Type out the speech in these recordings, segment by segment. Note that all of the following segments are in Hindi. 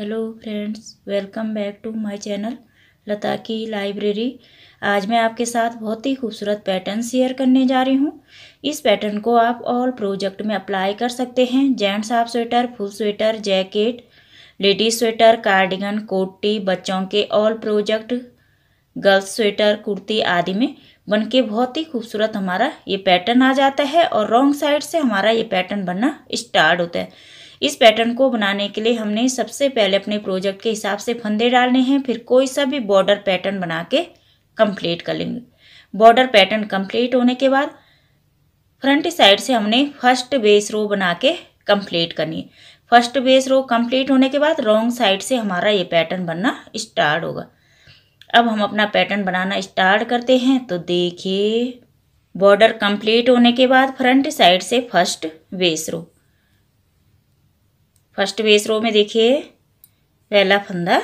hello friends welcome back to my channel Lata की लाइब्रेरी आज मैं आपके साथ बहुत ही खूबसूरत पैटर्न शेयर करने जा रही हूँ इस पैटर्न को आप ऑल प्रोजेक्ट में अप्लाई कर सकते हैं gents half sweater full sweater jacket ladies sweater cardigan कोटी बच्चों के all project girls sweater kurti आदि में बन के बहुत ही खूबसूरत हमारा ये पैटर्न आ जाता है और रॉन्ग साइड से हमारा ये पैटर्न बनना स्टार्ट होता है इस पैटर्न को बनाने के लिए हमने सबसे पहले अपने प्रोजेक्ट के हिसाब से फंदे डालने हैं फिर कोई सा भी बॉर्डर पैटर्न बना के कम्प्लीट कर लेंगे बॉर्डर पैटर्न कम्प्लीट होने के बाद फ्रंट साइड से हमने फर्स्ट बेस रो बना के कम्प्लीट करनी है फर्स्ट बेस रो कम्प्लीट होने के बाद रॉन्ग साइड से हमारा ये पैटर्न बनना स्टार्ट होगा अब हम अपना पैटर्न बनाना स्टार्ट करते हैं तो देखिए बॉर्डर कंप्लीट होने के बाद फ्रंट साइड से first base row first base row में देखिए पहला फंदा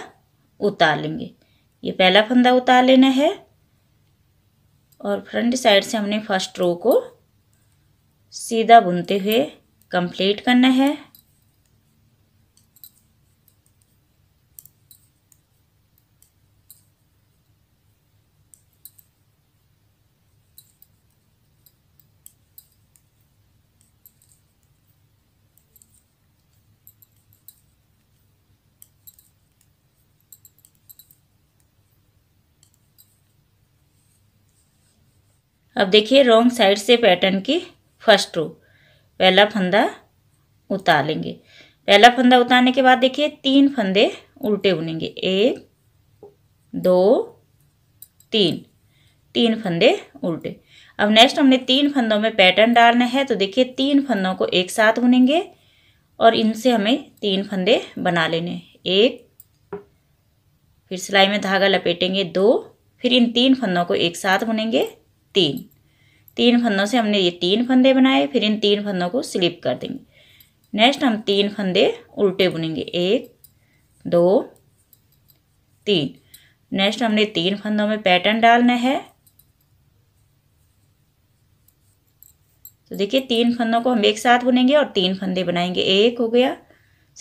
उतार लेंगे ये पहला फंदा उतार लेना है और फ्रंट साइड से हमने फर्स्ट रो को सीधा बुनते हुए कंप्लीट करना है अब देखिए रॉन्ग साइड से पैटर्न की फर्स्ट रो पहला फंदा उतारेंगे पहला फंदा उतारने के बाद देखिए तीन फंदे उल्टे बुनेंगे एक दो तीन तीन फंदे उल्टे अब नेक्स्ट हमने तीन फंदों में पैटर्न डालना है तो देखिए तीन फंदों को एक साथ बुनेंगे और इनसे हमें तीन फंदे बना लेने एक फिर सिलाई में धागा लपेटेंगे दो फिर इन तीन फंदों को एक साथ बुनेंगे तीन तीन फंदों से हमने ये तीन फंदे बनाए फिर इन तीन फंदों को स्लिप कर देंगे नेक्स्ट हम तीन फंदे उल्टे बुनेंगे एक दो तीन नेक्स्ट हमने तीन फंदों में पैटर्न डालना है तो देखिए तीन फंदों को हम एक साथ बुनेंगे और तीन फंदे बनाएंगे एक हो गया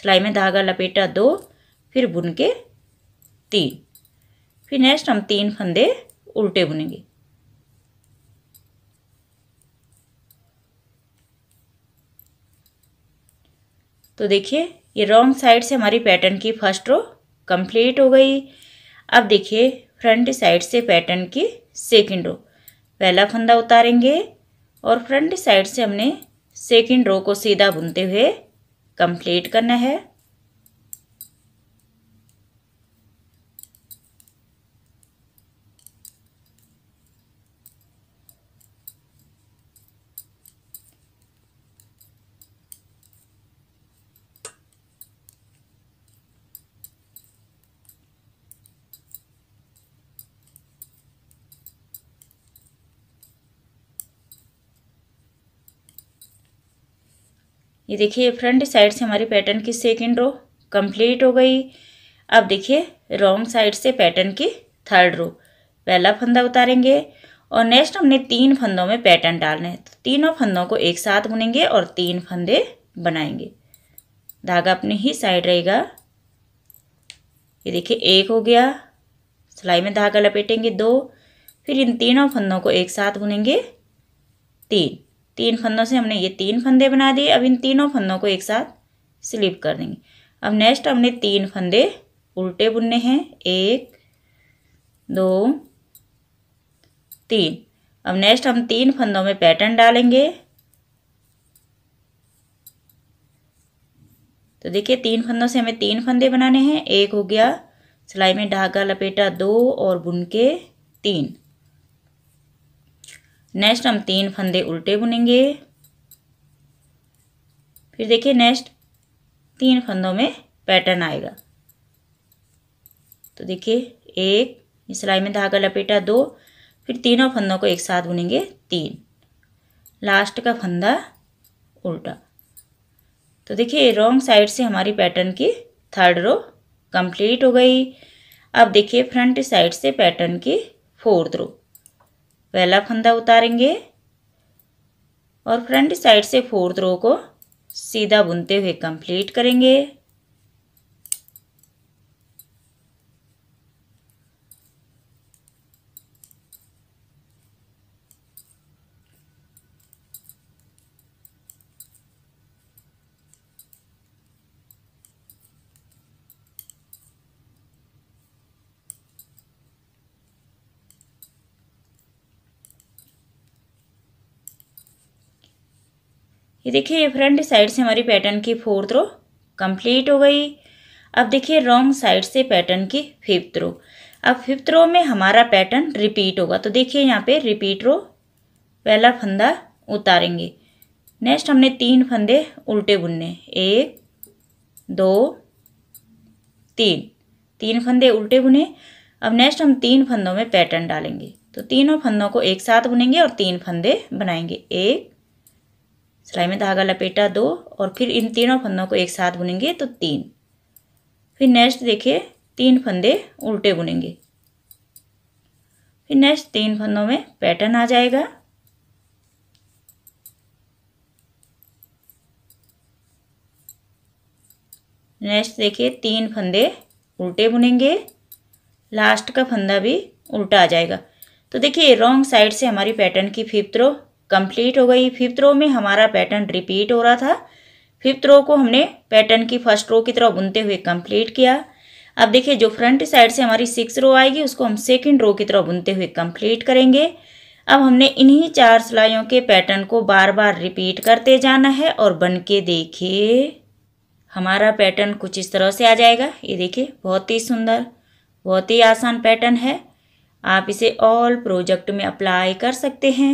सिलाई में धागा लपेटा दो फिर बुन के तीन फिर नेक्स्ट हम तीन फंदे उल्टे बुनेंगे तो देखिए ये रॉन्ग साइड से हमारी पैटर्न की फर्स्ट रो कंप्लीट हो गई अब देखिए फ्रंट साइड से पैटर्न की सेकंड रो पहला फंदा उतारेंगे और फ्रंट साइड से हमने सेकंड रो को सीधा बुनते हुए कंप्लीट करना है ये देखिए फ्रंट साइड से हमारे पैटर्न की सेकेंड रो कंप्लीट हो गई अब देखिए रॉन्ग साइड से पैटर्न की थर्ड रो पहला फंदा उतारेंगे और नेक्स्ट हमने तीन फंदों में पैटर्न डालने हैं तो तीनों फंदों को एक साथ बुनेंगे और तीन फंदे बनाएंगे धागा अपने ही साइड रहेगा ये देखिए एक हो गया सिलाई में धागा लपेटेंगे दो फिर इन तीनों फंदों को एक साथ बुनेंगे तीन तीन फंदों से हमने ये तीन फंदे बना दिए अब इन तीनों फंदों को एक साथ स्लिप कर देंगे अब नेक्स्ट हमने तीन फंदे उल्टे बुनने हैं एक दो तीन अब नेक्स्ट हम तीन फंदों में पैटर्न डालेंगे तो देखिए तीन फंदों से हमें तीन फंदे बनाने हैं एक हो गया सिलाई में धागा लपेटा दो और बुन के तीन नेक्स्ट हम तीन फंदे उल्टे बुनेंगे फिर देखिए नेक्स्ट तीन फंदों में पैटर्न आएगा तो देखिए एक सिलाई में धागा लपेटा दो फिर तीनों फंदों को एक साथ बुनेंगे तीन लास्ट का फंदा उल्टा तो देखिए रॉन्ग साइड से हमारी पैटर्न की थर्ड रो कंप्लीट हो गई अब देखिए फ्रंट साइड से पैटर्न की फोर्थ रो पहला फंदा उतारेंगे और फ्रंट साइड से फोर्थ रो को सीधा बुनते हुए कंप्लीट करेंगे ये देखिए ये फ्रंट साइड से हमारी पैटर्न की फोर्थ रो कंप्लीट हो गई अब देखिए रॉन्ग साइड से पैटर्न की फिफ्थ रो अब फिफ्थ रो में हमारा पैटर्न रिपीट होगा तो देखिए यहाँ पे रिपीट रो पहला फंदा उतारेंगे नेक्स्ट हमने तीन फंदे उल्टे बुनने एक दो तीन तीन फंदे उल्टे बुने अब नेक्स्ट हम तीन फंदों में पैटर्न डालेंगे तो तीनों फंदों को एक साथ बुनेंगे और तीन फंदे बनाएंगे एक सिलाई में धागा लपेटा दो और फिर इन तीनों फंदों को एक साथ बुनेंगे तो तीन फिर नेक्स्ट देखिए तीन फंदे उल्टे बुनेंगे फिर नेक्स्ट तीन फंदों में पैटर्न आ जाएगा नेक्स्ट देखिए तीन फंदे उल्टे बुनेंगे लास्ट का फंदा भी उल्टा आ जाएगा तो देखिए रॉन्ग साइड से हमारी पैटर्न की फिफ्थ रो कंप्लीट हो गई फिफ्थ रो में हमारा पैटर्न रिपीट हो रहा था फिफ्थ रो को हमने पैटर्न की फर्स्ट रो की तरह बुनते हुए कंप्लीट किया अब देखिए जो फ्रंट साइड से हमारी सिक्स रो आएगी उसको हम सेकेंड रो की तरह बुनते हुए कंप्लीट करेंगे अब हमने इन्हीं चार सिलाइयों के पैटर्न को बार बार रिपीट करते जाना है और बन के देखिए हमारा पैटर्न कुछ इस तरह से आ जाएगा ये देखिए बहुत ही सुंदर बहुत ही आसान पैटर्न है आप इसे ऑल प्रोजेक्ट में अप्लाई कर सकते हैं